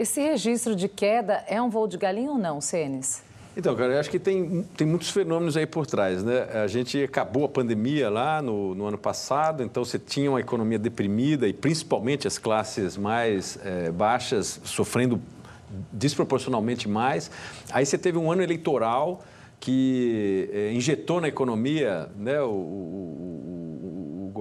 Esse registro de queda é um voo de galinha ou não, Sênis? Então, cara, eu acho que tem, tem muitos fenômenos aí por trás, né? A gente acabou a pandemia lá no, no ano passado, então você tinha uma economia deprimida e principalmente as classes mais é, baixas sofrendo desproporcionalmente mais. Aí você teve um ano eleitoral que é, injetou na economia né, o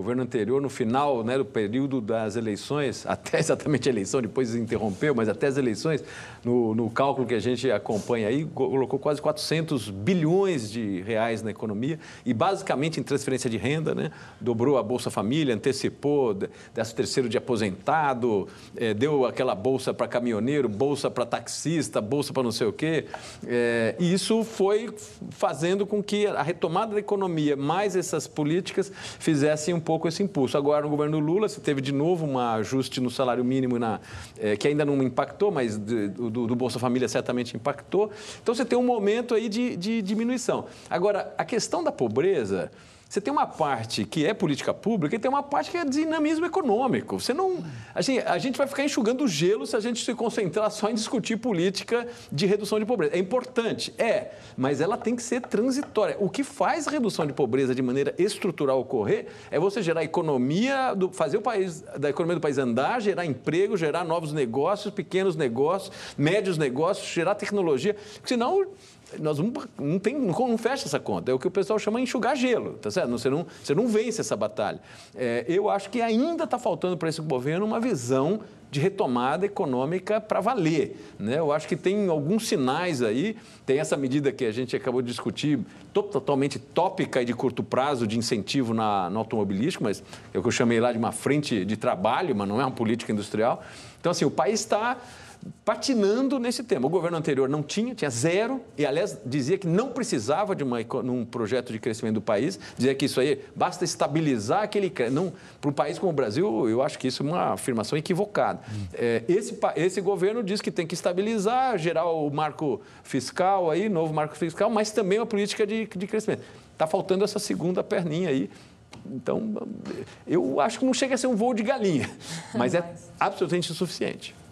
governo anterior, no final né, do período das eleições, até exatamente a eleição, depois interrompeu, mas até as eleições, no, no cálculo que a gente acompanha aí, colocou quase 400 bilhões de reais na economia e basicamente em transferência de renda, né, dobrou a Bolsa Família, antecipou, desse terceiro de aposentado, é, deu aquela bolsa para caminhoneiro, bolsa para taxista, bolsa para não sei o quê. É, e isso foi fazendo com que a retomada da economia, mais essas políticas, fizessem um pouco esse impulso. Agora, no governo Lula, se teve de novo um ajuste no salário mínimo, na, é, que ainda não impactou, mas de, do, do, Bolsa Família certamente impactou. Então, você tem um momento aí de, de diminuição. Agora, a questão da pobreza. Você tem uma parte que é política pública e tem uma parte que é dinamismo econômico. Você não, assim, a gente vai ficar enxugando o gelo se a gente se concentrar só em discutir política de redução de pobreza. É importante, é, mas ela tem que ser transitória. O que faz redução de pobreza de maneira estrutural ocorrer é você gerar economia, do, fazer o país da economia do país andar, gerar emprego, gerar novos negócios, pequenos negócios, médios negócios, gerar tecnologia. Porque senão nós não, não, tem, não, não, fecha essa conta. É o que o pessoal chama enxugar gelo, tá certo? Você não, você não vence essa batalha. É, eu acho que ainda está faltando para esse governo uma visão de retomada econômica para valer. Né? Eu acho que tem alguns sinais aí, tem essa medida que a gente acabou de discutir, totalmente tópica e de curto prazo de incentivo na, no automobilístico, mas é o que eu chamei lá de uma frente de trabalho, mas não é uma política industrial. Então, assim, o país está patinando nesse tema. O governo anterior não tinha, tinha zero, e aliás dizia que não precisava de uma, um projeto de crescimento do país, dizia que isso aí basta estabilizar aquele. Para um país como o Brasil, eu acho que isso é uma afirmação equivocada nada. É, esse, esse governo diz que tem que estabilizar, gerar o marco fiscal aí, novo marco fiscal, mas também a política de, de crescimento. Está faltando essa segunda perninha aí. Então, eu acho que não chega a ser um voo de galinha, mas é absolutamente insuficiente.